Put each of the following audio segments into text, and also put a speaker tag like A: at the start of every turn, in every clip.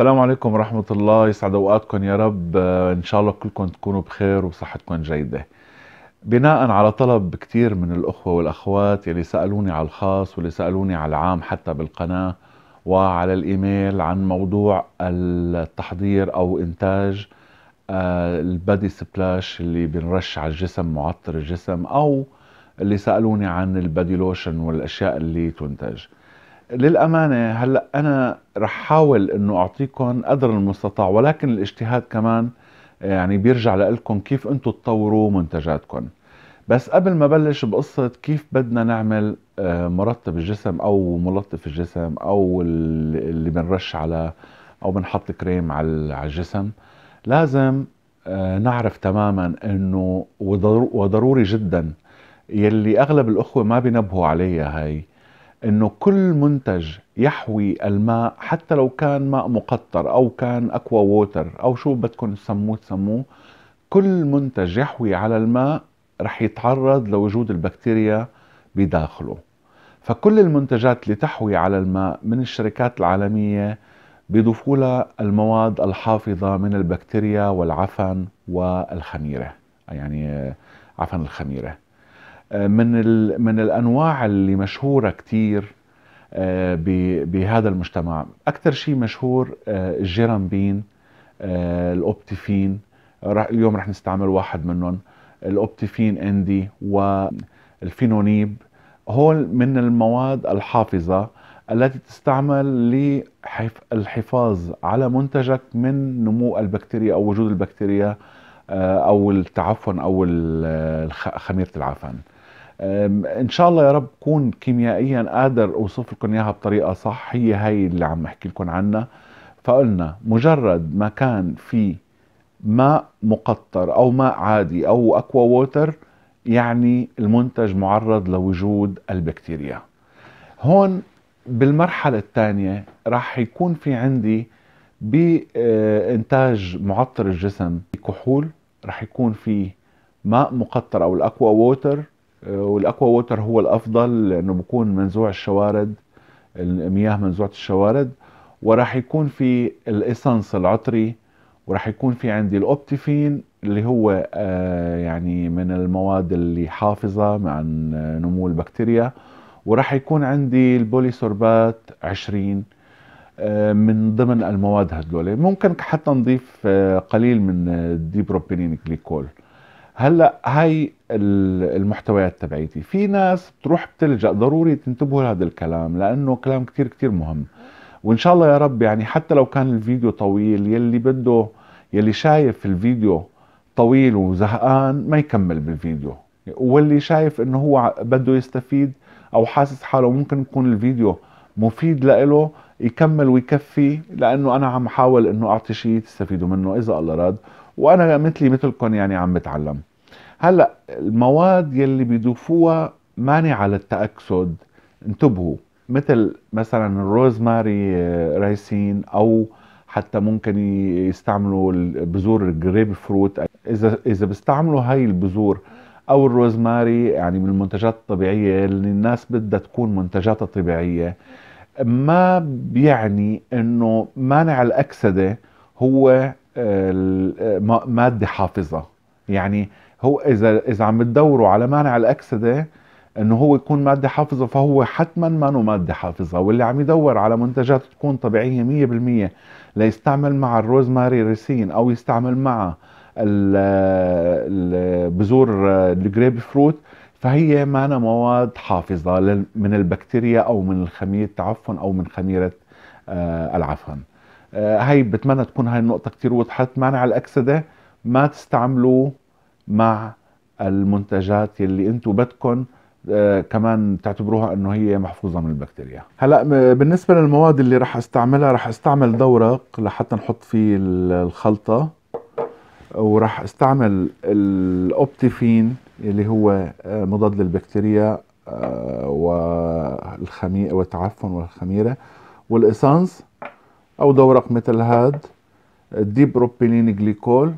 A: السلام عليكم ورحمة الله يسعد أوقاتكم يا رب آه، إن شاء الله كلكم تكونوا بخير وصحتكم جيدة بناء على طلب كتير من الأخوة والأخوات يلي سألوني على الخاص واللي سألوني على العام حتى بالقناة وعلى الإيميل عن موضوع التحضير أو إنتاج آه، البادي سبلاش اللي بنرش على الجسم معطر الجسم أو اللي سألوني عن البادي لوشن والأشياء اللي تنتج للأمانة هلأ أنا رح حاول أنه أعطيكم قدر المستطاع ولكن الاجتهاد كمان آه، يعني بيرجع لكم كيف أنتم تطوروا منتجاتكم بس قبل ما بلش بقصة كيف بدنا نعمل آه، مرطب الجسم أو ملطف الجسم أو اللي بنرش على أو بنحط كريم على الجسم لازم آه، نعرف تماما أنه وضروري جدا يلي أغلب الأخوة ما بينبهوا عليها هاي انه كل منتج يحوي الماء حتى لو كان ماء مقطر او كان اكوا ووتر او شو بدكم تسموه تسموه كل منتج يحوي على الماء رح يتعرض لوجود البكتيريا بداخله فكل المنتجات اللي تحوي على الماء من الشركات العالمية بيضيفوا المواد الحافظة من البكتيريا والعفن والخميرة يعني عفن الخميره آه، من من الانواع اللي مشهوره كثير آه، بهذا المجتمع اكثر شيء مشهور آه، الجيرامبين الاوبتيفين اليوم رح نستعمل واحد منهم الاوبتيفين اندي والفينونيب هول من المواد الحافظه التي تستعمل للحفاظ على منتجك من نمو البكتيريا او وجود البكتيريا او التعفن او خميره العفن ان شاء الله يا رب كون كيميائيا قادر اوصف لكم اياها بطريقه صح هي هاي اللي عم احكي لكم عنها فقلنا مجرد ما كان في ماء مقطر او ماء عادي او اكوا ووتر يعني المنتج معرض لوجود البكتيريا هون بالمرحلة الثانية راح يكون في عندي بإنتاج معطر الجسم كحول راح يكون في ماء مقطر أو الأكوا ووتر والاكوا ووتر هو الافضل لانه بكون منزوع الشوارد المياه منزوعه الشوارد وراح يكون في الايسانس العطري وراح يكون في عندي الاوبتيفين اللي هو آه، يعني من المواد اللي حافظه عن نمو البكتيريا وراح يكون عندي البوليسوربات 20 آه، من ضمن المواد هدول ممكن حتى نضيف آه، قليل من الديبروبينين جليكول هلا هاي المحتويات تبعيتي في ناس بتروح بتلجا ضروري تنتبهوا لهذا الكلام لانه كلام كتير كتير مهم وان شاء الله يا رب يعني حتى لو كان الفيديو طويل يلي بده يلي شايف الفيديو طويل وزهقان ما يكمل بالفيديو واللي شايف انه هو بده يستفيد او حاسس حاله ممكن يكون الفيديو مفيد لإله يكمل ويكفي لانه انا عم حاول انه اعطي شيء تستفيدوا منه اذا الله راد وانا مثلي مثلكم يعني عم بتعلم هلا المواد يلي بيضيفوها مانعه للتاكسد انتبهوا مثل مثلا الروزماري آه، ريسين او حتى ممكن يستعملوا بذور الجريب فروت اذا اذا بيستعملوا هاي البذور او الروزماري يعني من المنتجات الطبيعيه اللي الناس بدها تكون منتجاتها طبيعيه ما بيعني انه مانع الاكسده هو ماده حافظه يعني هو اذا اذا عم بتدوروا على مانع الأكسدة انه هو يكون ماده حافظه فهو حتما ما ماده حافظه واللي عم يدور على منتجات تكون طبيعيه 100% ليستعمل مع الروزماري ريسين او يستعمل مع البذور الجريب فروت فهي مانا مواد حافظه من البكتيريا او من الخميره التعفن او من خميره آه، العفن آه، هاي بتمنى تكون هاي النقطة كتير وضحت مانع الأكسدة ما تستعملوه مع المنتجات اللي انتم بدكم آه، كمان تعتبروها انه هي محفوظه من البكتيريا هلا بالنسبه للمواد اللي رح استعملها رح استعمل دورق لحتى نحط فيه الخلطه ورح استعمل الاوبتيفين اللي هو آه، مضاد للبكتيريا والخميره والتعفن والخميره والاسانس او دورق مثل هاد الديبروبيلين جليكول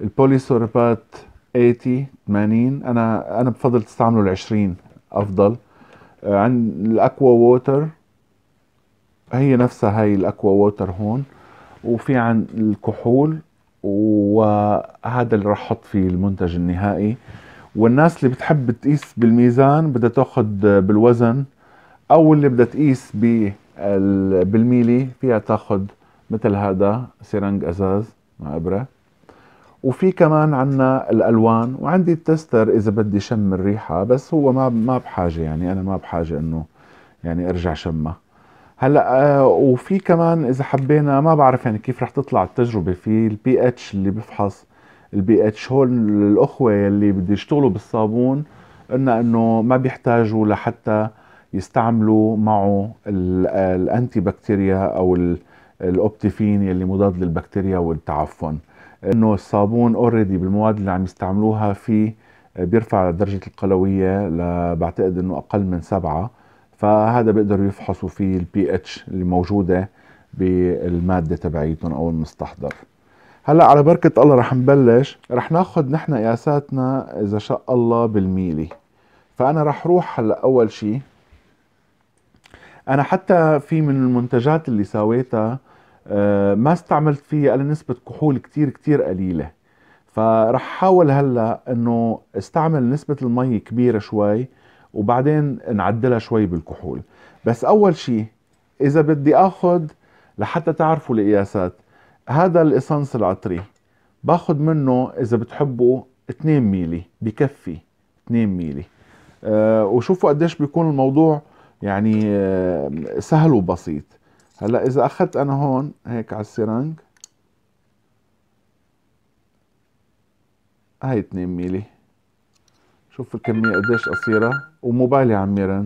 A: البوليسوربات 80 80 انا انا بفضل تستعملوا ال 20 افضل آه، عن الاكوا ووتر هي نفسها هاي الاكوا ووتر هون وفي عن الكحول وهذا اللي راح احط فيه المنتج النهائي والناس اللي بتحب تقيس بالميزان بدها تاخذ بالوزن او اللي بدها تقيس بالميلي فيها تاخد مثل هذا سيرنج ازاز مع ابره وفي كمان عنا الالوان وعندي التستر اذا بدي شم الريحه بس هو ما ما بحاجه يعني انا ما بحاجه انه يعني ارجع شمها هلا آه، وفي كمان اذا حبينا ما بعرف يعني كيف رح تطلع التجربه في البي اتش اللي بفحص البي اتش هول الاخوه اللي بده يشتغلوا بالصابون قلنا انه ما بيحتاجوا لحتى يستعملوا معه الانتي بكتيريا او الاوبتيفين يلي مضاد للبكتيريا والتعفن انه الصابون اوريدي بالمواد اللي عم يستعملوها في بيرفع درجة القلوية بعتقد انه اقل من سبعة فهذا بيقدروا يفحصوا فيه البي اتش اللي موجودة بالمادة تبعيتهم او المستحضر هلا على بركة الله رح نبلش رح ناخذ نحن قياساتنا اذا شاء الله بالميلي فانا رح روح هلا اول شيء انا حتى في من المنتجات اللي سويتها آه، ما استعملت فيها الا نسبه كحول كتير كتير قليله فرح احاول هلا انه استعمل نسبه المي كبيره شوي وبعدين نعدلها شوي بالكحول بس اول شيء اذا بدي اخذ لحتى تعرفوا القياسات هذا الاسانس العطري باخذ منه اذا بتحبوا 2 ميلي بكفي 2 ميلي أه وشوفوا قديش بيكون الموضوع يعني سهل وبسيط هلا اذا اخذت انا هون هيك على السيرنج هاي 2 ميلي شوف الكمية قديش قصيرة وموبايلي عم يرن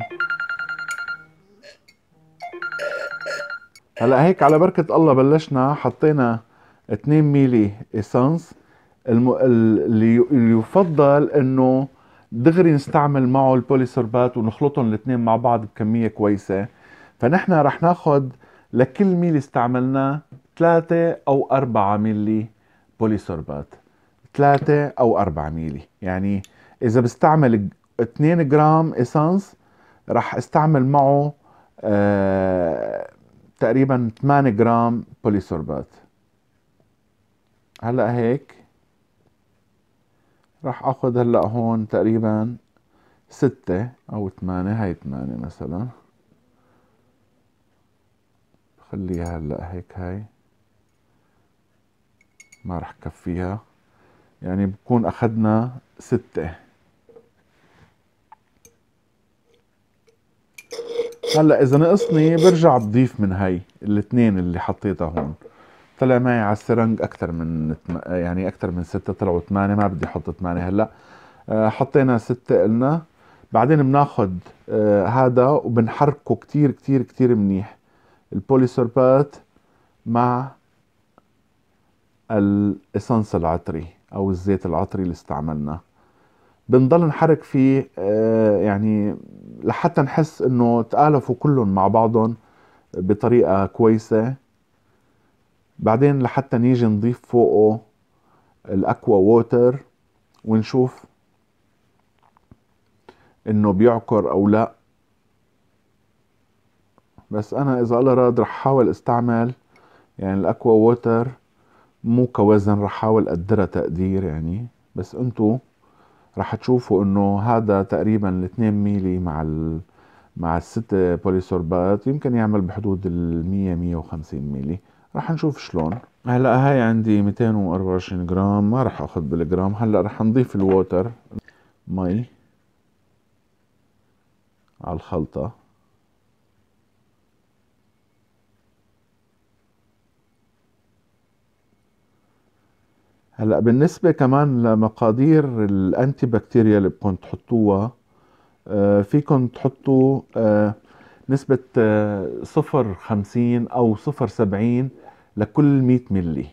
A: هلا هيك على بركة الله بلشنا حطينا 2 ميلي اسانس الم... اللي يفضل انه دغري نستعمل معه البوليسوربات ونخلطهم الاثنين مع بعض بكمية كويسة فنحن رح ناخذ لكل ميلي استعملناه 3 أو 4 ميلي بوليسوربات 3 أو 4 ميلي يعني إذا بستعمل 2 جرام إسانس رح استعمل معه آه تقريبا 8 جرام بوليسوربات هلا هيك راح اخذ هلا هون تقريبا ستة او ثمانية هاي ثمانية مثلا خليها هلا هيك هاي ما راح كفيها يعني بكون اخذنا ستة هلا اذا نقصني برجع بضيف من هاي الاثنين اللي حطيتها هون طلع معي على السرنج اكثر من يعني اكثر من ستة طلعوا ثمانية ما بدي احط ثمانية هلا آه، حطينا ستة قلنا بعدين بناخذ آه، هذا وبنحركه كتير كتير كتير منيح البوليسوربات مع الاسانس العطري او الزيت العطري اللي استعملناه بنضل نحرك فيه آه، يعني لحتى نحس انه تآلفوا كلهم مع بعضهم بطريقه كويسه بعدين لحتى نيجي نضيف فوقه الاكوا ووتر ونشوف انه بيعكر او لا بس انا اذا الله راد رح حاول استعمل يعني الاكوا ووتر مو كوزن رح حاول اقدرها تقدير يعني بس انتو رح تشوفوا انه هذا تقريبا 2 ميلي مع ال مع الست بوليسوربات يمكن يعمل بحدود ال مية وخمسين ميلي رح نشوف شلون هلا هاي عندي 224 جرام ما رح اخذ بالجرام هلا رح نضيف الووتر مي على الخلطة هلا بالنسبة كمان لمقادير الانتي بكتيريا اللي بكون تحطوها آه، فيكم تحطوا آه، نسبة آه، صفر خمسين أو صفر سبعين لكل 100 ملي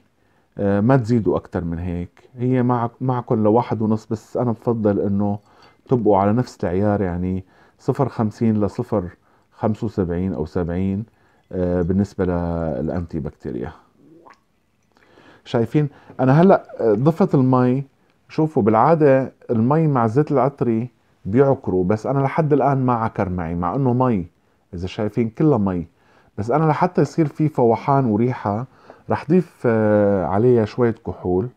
A: آه، ما تزيدوا اكتر من هيك هي مع معكم لواحد ونص بس انا بفضل انه تبقوا على نفس العيار يعني 0.50 آه، ل 0.75 او 70 بالنسبة للأنتي بكتيريا شايفين انا هلأ آه، ضفت المي شوفوا بالعادة المي مع زيت العطري بيعكروا بس انا لحد الان ما عكر معي مع انه مي اذا شايفين كلها مي بس انا لحتى يصير في فوحان وريحة راح ضيف آه، عليها شويه كحول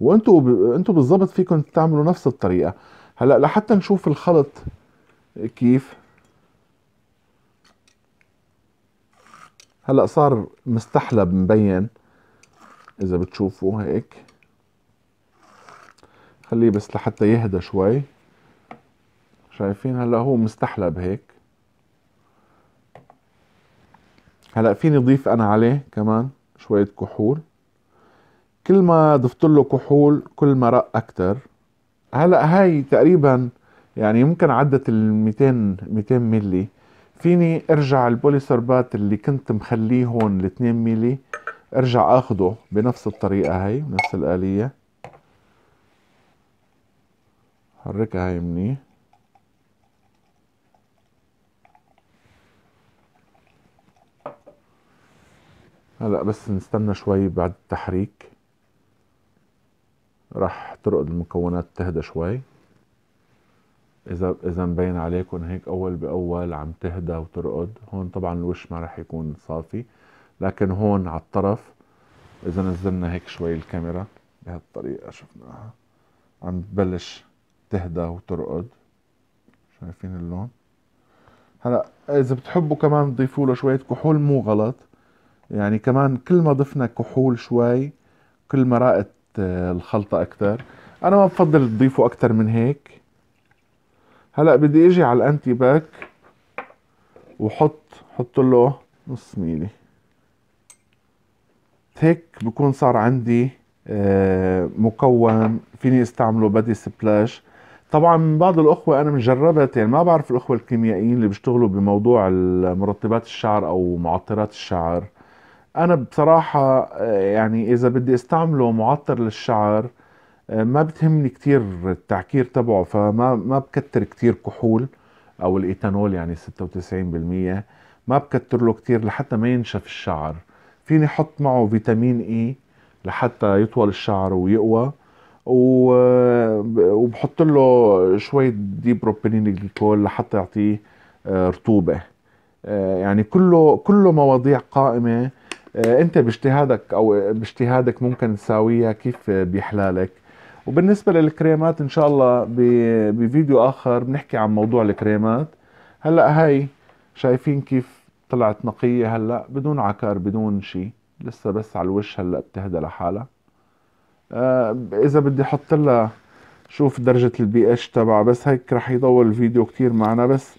A: وانتوا ب... انتوا بالظبط فيكم تعملوا نفس الطريقه هلا لحتى نشوف الخلط كيف هلا صار مستحلب مبين اذا بتشوفوا هيك خليه بس لحتى يهدى شوي شايفين هلا هو مستحلب هيك هلا فيني اضيف انا عليه كمان شويه كحول كل ما ضفت له كحول كل ما رق اكثر هلا هاي تقريبا يعني يمكن عدت ال 200 200 ملي فيني ارجع البوليسوربات اللي كنت مخليه هون ال 2 ملي ارجع اخده بنفس الطريقه هاي بنفس الاليه حركها هاي منيح هلا آه، بس نستنى شوي بعد التحريك راح ترقد المكونات تهدى شوي اذا اذا مبين عليكم هيك اول باول عم تهدى وترقد هون طبعا الوش ما راح يكون صافي لكن هون على الطرف اذا نزلنا هيك شوي الكاميرا بهالطريقه شفناها عم تبلش تهدى وترقد شايفين اللون هلا اذا بتحبوا كمان تضيفوا له شويه كحول مو غلط يعني كمان كل ما ضفنا كحول شوي كل ما راقت آه، الخلطة أكثر أنا ما بفضل تضيفوا أكثر من هيك هلأ بدي أجي على الأنتي باك وحط حط له نص ميلي هيك بكون صار عندي آه، مكون فيني استعمله بدي سبلاش طبعا من بعض الاخوه انا مجربت يعني ما بعرف الاخوه الكيميائيين اللي بيشتغلوا بموضوع مرطبات الشعر او معطرات الشعر انا بصراحة آه، يعني اذا بدي استعمله معطر للشعر آه، ما بتهمني كتير التعكير تبعه فما ما بكتر كتير كحول او الايثانول يعني 96% ما بكتر له كتير لحتى ما ينشف الشعر فيني احط معه فيتامين اي لحتى يطول الشعر ويقوى آه، وبحط له شوية ديبروبينين جليكول لحتى يعطيه رطوبة يعني كله كله مواضيع قائمة آه، انت باجتهادك او باجتهادك ممكن تساويها كيف بيحلالك وبالنسبة للكريمات ان شاء الله بفيديو اخر بنحكي عن موضوع الكريمات هلا هاي شايفين كيف طلعت نقية هلا بدون عكر بدون شيء لسه بس على الوش هلا بتهدى لحالها آه اذا بدي احط لها شوف درجة البي اتش تبعها بس هيك رح يطول الفيديو كتير معنا بس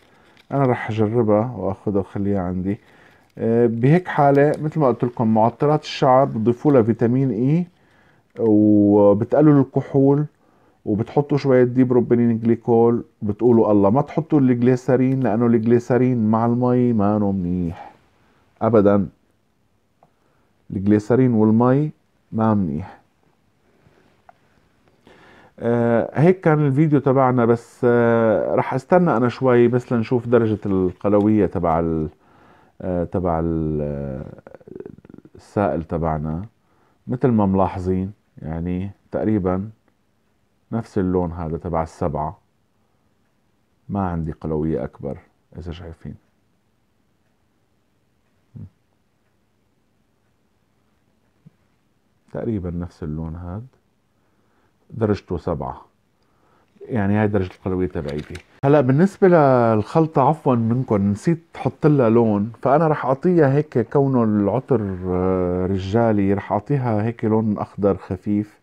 A: انا رح اجربها واخذها وخليها عندي آه، بهيك حالة مثل ما قلت لكم معطرات الشعر بتضيفوا لها فيتامين اي وبتقلل الكحول وبتحطوا شوية ديبروبينين جليكول بتقولوا الله ما تحطوا الجليسرين لأنه الجليسرين مع المي ما منيح أبدا الجليسرين والمي ما منيح آه هيك كان الفيديو تبعنا بس آه رح استنى انا شوي بس لنشوف درجة القلوية تبع آه، تبع آه، السائل تبعنا مثل ما ملاحظين يعني تقريبا نفس اللون هذا تبع السبعة ما عندي قلوية أكبر إذا شايفين تقريبا نفس اللون هذا درجته سبعة يعني هاي درجه القلويه تبعيتي هلا بالنسبه للخلطه عفوا منكم نسيت تحط لها لون فانا رح اعطيها هيك كونه العطر آه، رجالي رح اعطيها هيك لون اخضر خفيف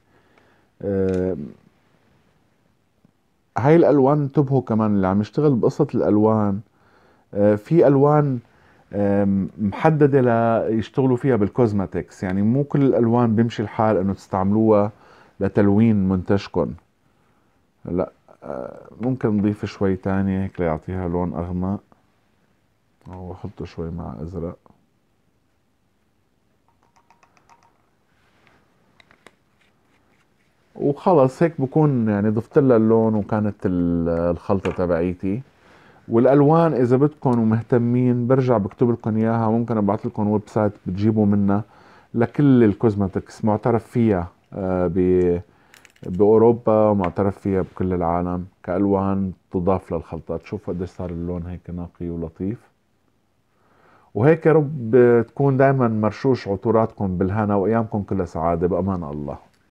A: آه، هاي الالوان انتبهوا كمان اللي عم يشتغل بقصه الالوان آه، في الوان محدده ليشتغلوا فيها بالكوزماتكس يعني مو كل الالوان بيمشي الحال انه تستعملوها لتلوين منتجكم هلا آه، ممكن نضيف شوي تاني هيك ليعطيها لون اغمق او احطه شوي مع ازرق وخلص هيك بكون يعني ضفت لها اللون وكانت الخلطه تبعيتي والالوان اذا بدكم ومهتمين برجع بكتب لكم اياها ممكن ابعث لكم ويب سايت بتجيبوا منها لكل الكوزمتكس معترف فيها آه، ب باوروبا معترف فيها بكل العالم كالوان تضاف للخلطات شوف قد صار اللون هيك نقي ولطيف وهيك رب تكون دائما مرشوش عطوراتكم بالهنا وايامكم كلها سعاده بامان الله